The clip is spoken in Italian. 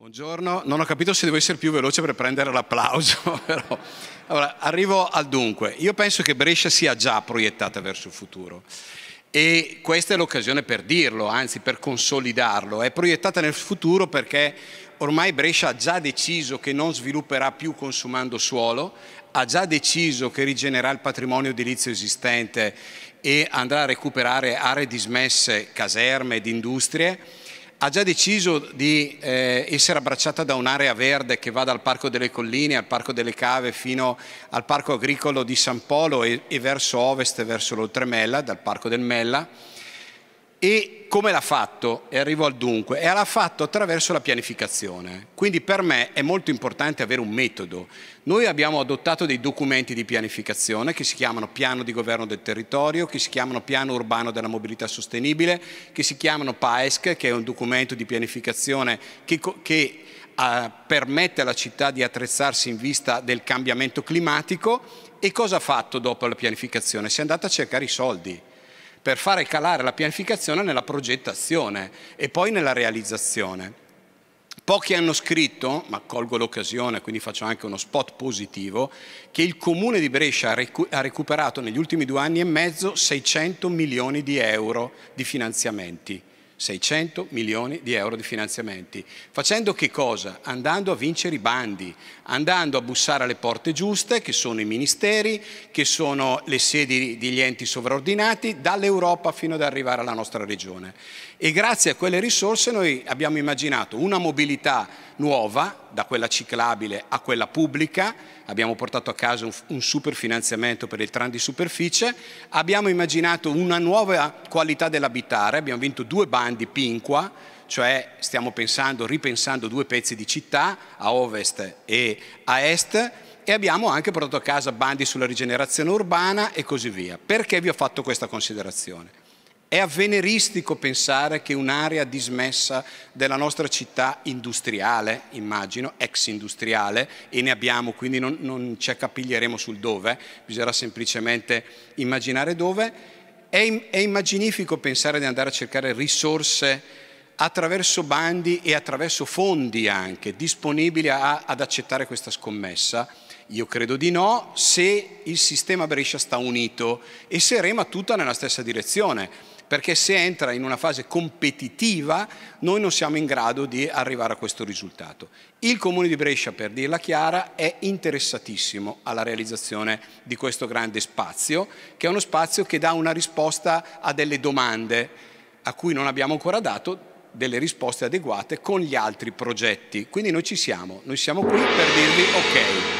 Buongiorno, non ho capito se devo essere più veloce per prendere l'applauso, però. Allora, arrivo al dunque. Io penso che Brescia sia già proiettata verso il futuro e questa è l'occasione per dirlo, anzi per consolidarlo. È proiettata nel futuro perché ormai Brescia ha già deciso che non svilupperà più consumando suolo, ha già deciso che rigenererà il patrimonio edilizio esistente e andrà a recuperare aree dismesse, caserme ed industrie ha già deciso di eh, essere abbracciata da un'area verde che va dal Parco delle Colline al Parco delle Cave fino al Parco Agricolo di San Polo e, e verso ovest, verso l'Oltremella, dal Parco del Mella e come l'ha fatto? E arrivo al dunque. E l'ha fatto attraverso la pianificazione. Quindi per me è molto importante avere un metodo. Noi abbiamo adottato dei documenti di pianificazione che si chiamano piano di governo del territorio, che si chiamano piano urbano della mobilità sostenibile, che si chiamano PAESC, che è un documento di pianificazione che, che a, ah, permette alla città di attrezzarsi in vista del cambiamento climatico. E cosa ha fatto dopo la pianificazione? Si è andata a cercare i soldi per fare calare la pianificazione nella progettazione e poi nella realizzazione. Pochi hanno scritto, ma colgo l'occasione, quindi faccio anche uno spot positivo, che il comune di Brescia ha recuperato negli ultimi due anni e mezzo 600 milioni di euro di finanziamenti. 600 milioni di euro di finanziamenti. Facendo che cosa? Andando a vincere i bandi, andando a bussare alle porte giuste, che sono i ministeri, che sono le sedi degli enti sovraordinati, dall'Europa fino ad arrivare alla nostra regione. E grazie a quelle risorse noi abbiamo immaginato una mobilità nuova, da quella ciclabile a quella pubblica, abbiamo portato a casa un, super finanziamento per il tram di superficie, abbiamo immaginato una nuova qualità dell'abitare, abbiamo vinto due bandi grandi pinqua, cioè stiamo pensando, ripensando due pezzi di città, a ovest e a est, e abbiamo anche portato a casa bandi sulla rigenerazione urbana e così via. Perché vi ho fatto questa considerazione? È avveneristico pensare che un'area dismessa della nostra città industriale, immagino, ex industriale, e ne abbiamo, quindi non, non ci accapiglieremo sul dove, bisognerà semplicemente immaginare dove, è, è immaginifico pensare di andare a cercare risorse attraverso bandi e attraverso fondi anche disponibili a, ad accettare questa scommessa? Io credo di no se il sistema Brescia sta unito e se Rema tutta nella stessa direzione perché se entra in una fase competitiva noi non siamo in grado di arrivare a questo risultato. Il Comune di Brescia, per dirla chiara, è interessatissimo alla realizzazione di questo grande spazio, che è uno spazio che dà una risposta a delle domande a cui non abbiamo ancora dato delle risposte adeguate con gli altri progetti. Quindi noi ci siamo, noi siamo qui per dirvi ok.